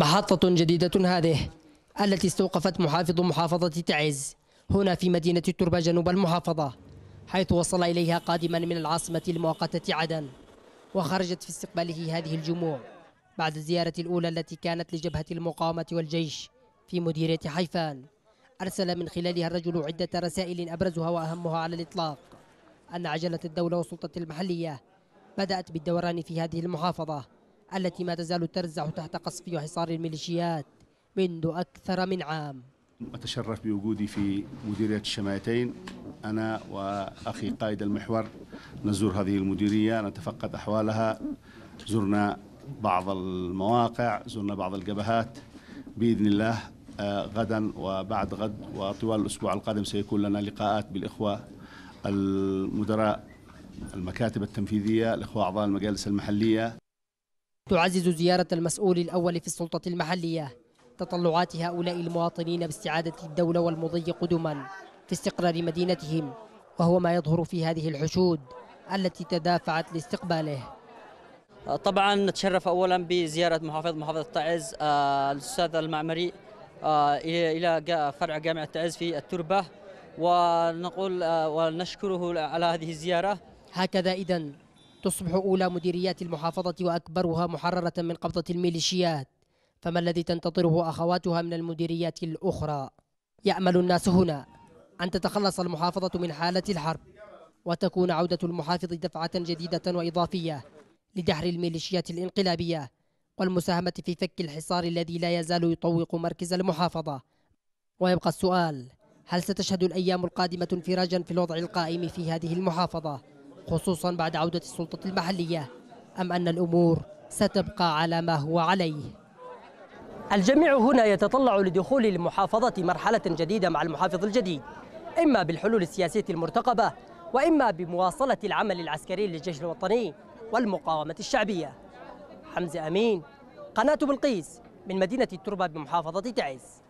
محطة جديدة هذه التي استوقفت محافظ محافظة تعز هنا في مدينة التربة جنوب المحافظة حيث وصل إليها قادما من العاصمة المؤقتة عدن وخرجت في استقباله هذه الجموع بعد الزيارة الأولى التي كانت لجبهة المقاومة والجيش في مديرية حيفان أرسل من خلالها الرجل عدة رسائل أبرزها وأهمها على الإطلاق أن عجلة الدولة والسلطة المحلية بدأت بالدوران في هذه المحافظة التي ما تزال ترزع تحت قصف وحصار الميليشيات منذ أكثر من عام أتشرف بوجودي في مديرية الشمايتين أنا وأخي قائد المحور نزور هذه المديرية نتفقد أحوالها زرنا بعض المواقع زرنا بعض الجبهات بإذن الله آه، غدا وبعد غد وطوال الأسبوع القادم سيكون لنا لقاءات بالإخوة المدراء المكاتب التنفيذية الإخوة أعضاء المجالس المحلية تعزز زيارة المسؤول الأول في السلطة المحلية تطلعات هؤلاء المواطنين باستعادة الدولة والمضي قدما في استقرار مدينتهم وهو ما يظهر في هذه الحشود التي تدافعت لاستقباله طبعا نتشرف اولا بزياره محافظ محافظه تعز آه، الاستاذ المعمري آه، الى فرع جامعه تعز في التربه ونقول آه، ونشكره على هذه الزياره هكذا اذا تصبح أولى مديريات المحافظة وأكبرها محررة من قبضة الميليشيات فما الذي تنتظره أخواتها من المديريات الأخرى؟ يأمل الناس هنا أن تتخلص المحافظة من حالة الحرب وتكون عودة المحافظ دفعة جديدة وإضافية لدحر الميليشيات الانقلابية والمساهمة في فك الحصار الذي لا يزال يطوق مركز المحافظة ويبقى السؤال هل ستشهد الأيام القادمة انفراجا في الوضع القائم في هذه المحافظة؟ خصوصا بعد عودة السلطة المحلية أم أن الأمور ستبقى على ما هو عليه الجميع هنا يتطلع لدخول المحافظة مرحلة جديدة مع المحافظ الجديد إما بالحلول السياسية المرتقبة وإما بمواصلة العمل العسكري للجيش الوطني والمقاومة الشعبية حمزة أمين قناة بلقيس من مدينة التربة بمحافظة تعز